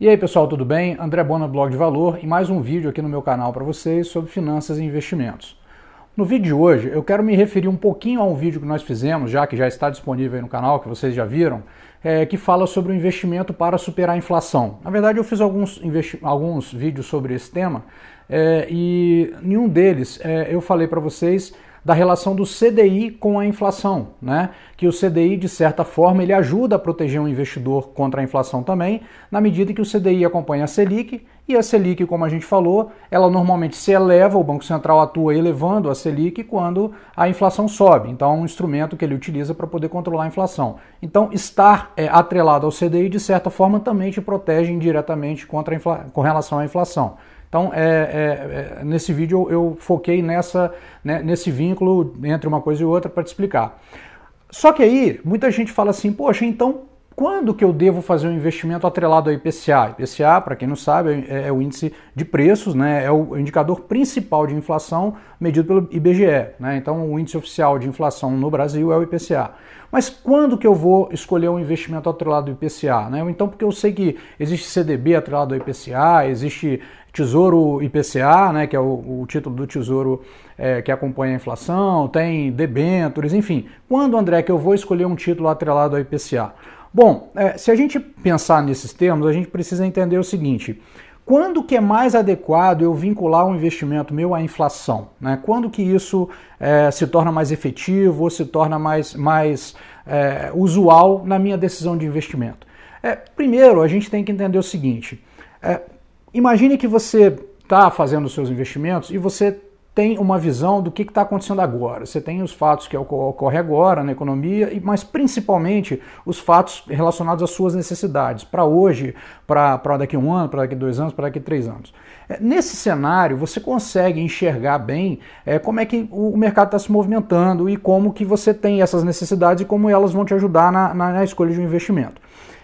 E aí pessoal, tudo bem? André Bona, Blog de Valor, e mais um vídeo aqui no meu canal para vocês sobre finanças e investimentos. No vídeo de hoje eu quero me referir um pouquinho a um vídeo que nós fizemos, já que já está disponível aí no canal, que vocês já viram, é, que fala sobre o investimento para superar a inflação. Na verdade eu fiz alguns, alguns vídeos sobre esse tema é, e em um deles é, eu falei para vocês da relação do CDI com a inflação, né? Que o CDI de certa forma ele ajuda a proteger o um investidor contra a inflação também, na medida que o CDI acompanha a Selic e a Selic, como a gente falou, ela normalmente se eleva, o Banco Central atua elevando a Selic quando a inflação sobe. Então é um instrumento que ele utiliza para poder controlar a inflação. Então estar é, atrelado ao CDI de certa forma também te protege indiretamente contra com relação à inflação. Então, é, é, é, nesse vídeo eu, eu foquei nessa, né, nesse vínculo entre uma coisa e outra para te explicar. Só que aí, muita gente fala assim, poxa, então quando que eu devo fazer um investimento atrelado ao IPCA? IPCA, para quem não sabe, é, é, é o índice de preços, né? é o indicador principal de inflação medido pelo IBGE. Né? Então, o índice oficial de inflação no Brasil é o IPCA. Mas quando que eu vou escolher um investimento atrelado ao IPCA? Né? Então, porque eu sei que existe CDB atrelado ao IPCA, existe Tesouro IPCA, né, que é o, o título do Tesouro é, que acompanha a inflação, tem debêntures, enfim. Quando, André, que eu vou escolher um título atrelado ao IPCA? Bom, é, se a gente pensar nesses termos, a gente precisa entender o seguinte: quando que é mais adequado eu vincular um investimento meu à inflação? Né? Quando que isso é, se torna mais efetivo ou se torna mais, mais é, usual na minha decisão de investimento? É, primeiro, a gente tem que entender o seguinte: é, imagine que você está fazendo os seus investimentos e você tem uma visão do que está acontecendo agora. Você tem os fatos que ocorrem agora na economia, mas principalmente os fatos relacionados às suas necessidades, para hoje, para daqui um ano, para daqui dois anos, para daqui três anos. É, nesse cenário, você consegue enxergar bem é, como é que o mercado está se movimentando e como que você tem essas necessidades e como elas vão te ajudar na, na, na escolha de um investimento.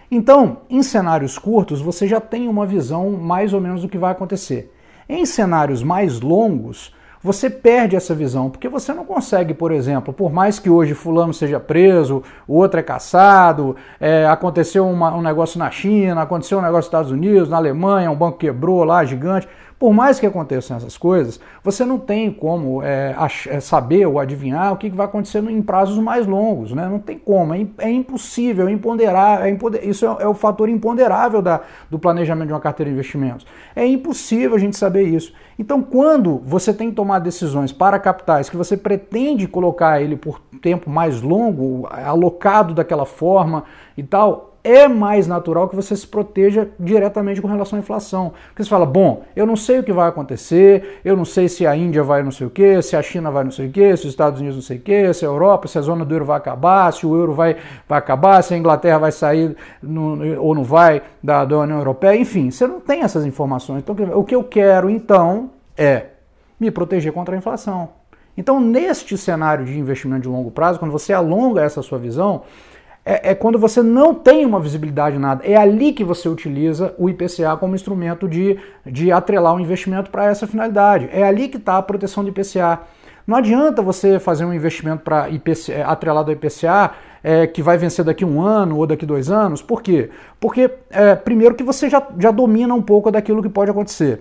Então, em cenários curtos, você já tem uma visão mais ou menos do que vai acontecer. Em cenários mais longos, você perde essa visão, porque você não consegue, por exemplo, por mais que hoje fulano seja preso, o outro é caçado, é, aconteceu uma, um negócio na China, aconteceu um negócio nos Estados Unidos, na Alemanha, um banco quebrou lá, gigante. Por mais que aconteçam essas coisas, você não tem como é, é saber ou adivinhar o que vai acontecer em prazos mais longos, né? Não tem como, é, é impossível, é imponderável, é isso é, é, o fator imponderável da, do planejamento de uma carteira de investimentos. É impossível a gente saber isso. Então, quando você tem que tomar decisões para capitais que você pretende colocar ele por tempo mais longo, alocado daquela forma e tal, é mais natural que você se proteja diretamente com relação à inflação. Porque você fala, bom, eu não sei o que vai acontecer, eu não sei se a Índia vai não sei o quê, se a China vai não sei o quê, se os Estados Unidos não sei o quê, se a Europa, se a zona do euro vai acabar, se o euro vai, vai acabar, se a Inglaterra vai sair no, ou não vai da, da União Europeia, enfim, você não tem essas informações. Então, o que eu quero, então, é me proteger contra a inflação. Então, neste cenário de investimento de longo prazo, quando você alonga essa sua visão, é, é, quando você não tem uma visibilidade nada. É ali que você utiliza o IPCA como instrumento de, de atrelar o um investimento para essa finalidade. É ali que está a proteção do IPCA. Não adianta você fazer um investimento para é, atrelado ao IPCA é, que vai vencer daqui um ano ou daqui dois anos. Por quê? Porque, é, primeiro, que você já, já domina um pouco daquilo que pode acontecer.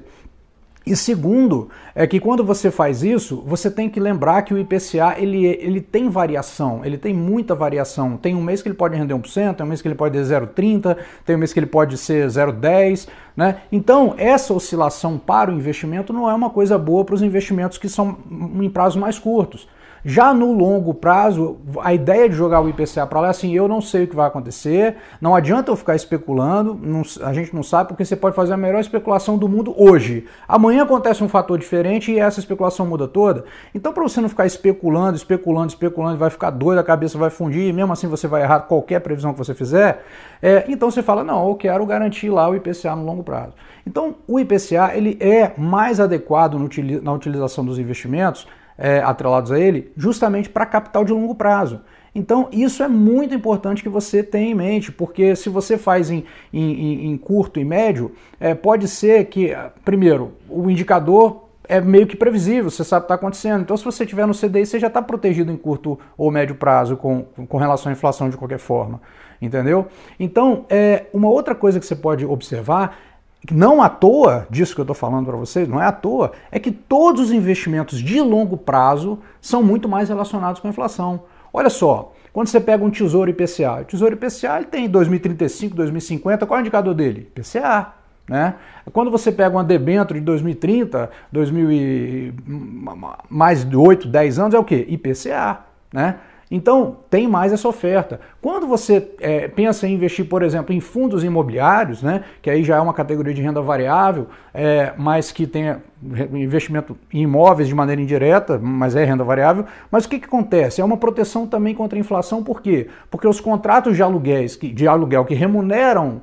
E segundo, é que quando você faz isso, você tem que lembrar que o IPCA ele, ele tem variação, ele tem muita variação. Tem um mês que ele pode render 1%, tem um mês que ele pode ser 0,30, tem um mês que ele pode ser 0,10, né? Então, essa oscilação para o investimento não é uma coisa boa para os investimentos que são em prazos mais curtos. Já no longo prazo, a ideia de jogar o IPCA para lá é assim: eu não sei o que vai acontecer, não adianta eu ficar especulando, não, a gente não sabe, porque você pode fazer a melhor especulação do mundo hoje. Amanhã acontece um fator diferente e essa especulação muda toda. Então, para você não ficar especulando, especulando, especulando, vai ficar doido, a cabeça vai fundir, e mesmo assim você vai errar qualquer previsão que você fizer, é, então você fala: não, eu quero garantir lá o IPCA no longo prazo. Então, o IPCA ele é mais adequado no, na utilização dos investimentos é, atrelados a ele, justamente para capital de longo prazo. Então, isso é muito importante que você tenha em mente, porque se você faz em, em, em curto e médio, é, pode ser que, primeiro, o indicador é meio que previsível, você sabe o que está acontecendo. Então, se você tiver no CDI, você já está protegido em curto ou médio prazo com, com relação à inflação de qualquer forma, entendeu? Então, é, uma outra coisa que você pode observar não à toa disso que eu estou falando para vocês, não é à toa, é que todos os investimentos de longo prazo são muito mais relacionados com a inflação. Olha só, quando você pega um tesouro IPCA, o tesouro IPCA ele tem 2035, 2050, qual é o indicador dele? IPCA. Né? Quando você pega uma debênture de 2030, 2000 e... mais de 8, 10 anos, é o que? IPCA. Né? Então, tem mais essa oferta. Quando você é, pensa em investir, por exemplo, em fundos imobiliários, né, que aí já é uma categoria de renda variável, é, mas que tem investimento em imóveis de maneira indireta, mas é renda variável. Mas o que, que acontece? É uma proteção também contra a inflação, por quê? Porque os contratos de, aluguéis, de aluguel que remuneram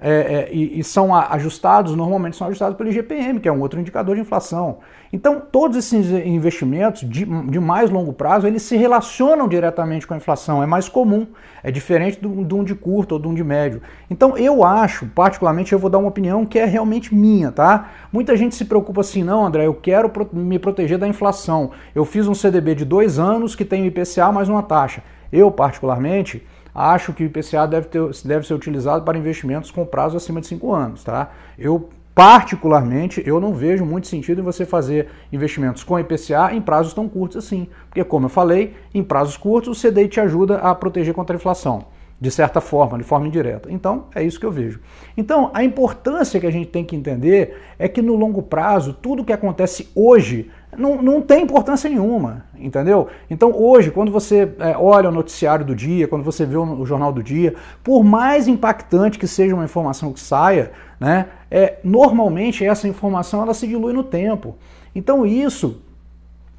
é, é, e, são ajustados, normalmente são ajustados pelo IGPM, que é um outro indicador de inflação. Então, todos esses investimentos de, de mais longo prazo, eles se relacionam diretamente com a inflação, é mais comum, é diferente de um de curto ou de um de médio. Então, eu acho, particularmente, eu vou dar uma opinião que é realmente minha, tá? Muita gente se preocupa assim, não, André, eu quero me proteger da inflação. Eu fiz um CDB de dois anos que tem IPCA mais uma taxa. Eu, particularmente, acho que o IPCA deve, ter, deve ser utilizado para investimentos com prazo acima de 5 anos. Tá? Eu, particularmente, eu não vejo muito sentido em você fazer investimentos com IPCA em prazos tão curtos assim. Porque, como eu falei, em prazos curtos o CDI te ajuda a proteger contra a inflação de certa forma, de forma indireta. Então, é isso que eu vejo. Então, a importância que a gente tem que entender é que no longo prazo, tudo que acontece hoje não, não tem importância nenhuma, entendeu? Então, hoje, quando você é, olha o noticiário do dia, quando você vê o, o, jornal do dia, por mais impactante que seja uma informação que saia, né, é, normalmente essa informação ela se dilui no tempo. Então, isso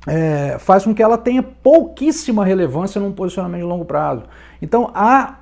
é, faz com que ela tenha pouquíssima relevância num posicionamento de longo prazo. Então,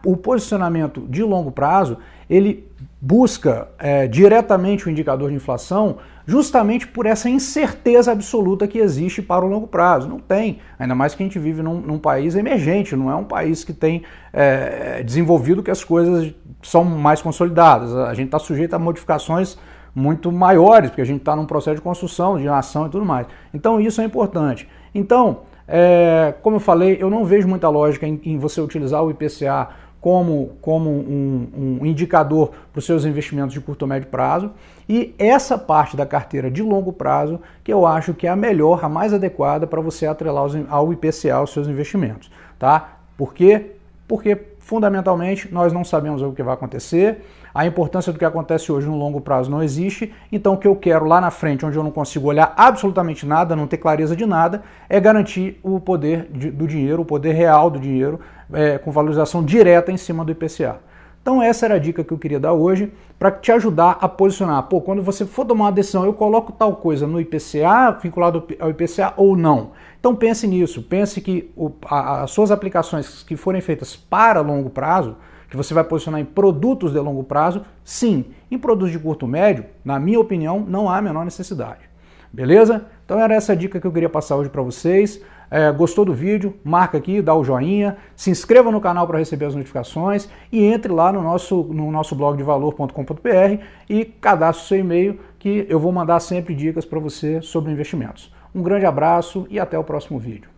o posicionamento de longo prazo, ele busca é, diretamente o indicador de inflação justamente por essa incerteza absoluta que existe para o longo prazo. Não tem, ainda mais que a gente vive num, num país emergente, não é um país que tem é, desenvolvido que as coisas são mais consolidadas. A gente está sujeito a modificações muito maiores, porque a gente está num processo de construção, de ação e tudo mais. Então isso é importante. Então, é, como eu falei, eu não vejo muita lógica em, em você utilizar o IPCA como, como um, um indicador para os seus investimentos de curto e médio prazo. E essa parte da carteira de longo prazo que eu acho que é a melhor, a mais adequada para você atrelar os, ao IPCA os seus investimentos. Tá? Por quê? Porque fundamentalmente nós não sabemos o que vai acontecer a importância do que acontece hoje no longo prazo não existe, então o que eu quero lá na frente, onde eu não consigo olhar absolutamente nada, não ter clareza de nada, é garantir o poder do dinheiro, o poder real do dinheiro, é, com valorização direta em cima do IPCA. Então essa era a dica que eu queria dar hoje para te ajudar a posicionar. Pô, quando você for tomar uma decisão, eu coloco tal coisa no IPCA, vinculado ao IPCA ou não. Então pense nisso, pense que o, a, as suas aplicações que forem feitas para longo prazo, que você vai posicionar em produtos de longo prazo, sim. Em produtos de curto médio, na minha opinião, não há a menor necessidade. Beleza? Então era essa dica que eu queria passar hoje para vocês. É, gostou do vídeo? Marca aqui, dá o joinha, se inscreva no canal para receber as notificações e entre lá no nosso, no nosso blog de valor.com.br e cadastre seu e-mail que eu vou mandar sempre dicas para você sobre investimentos. Um grande abraço e até o próximo vídeo.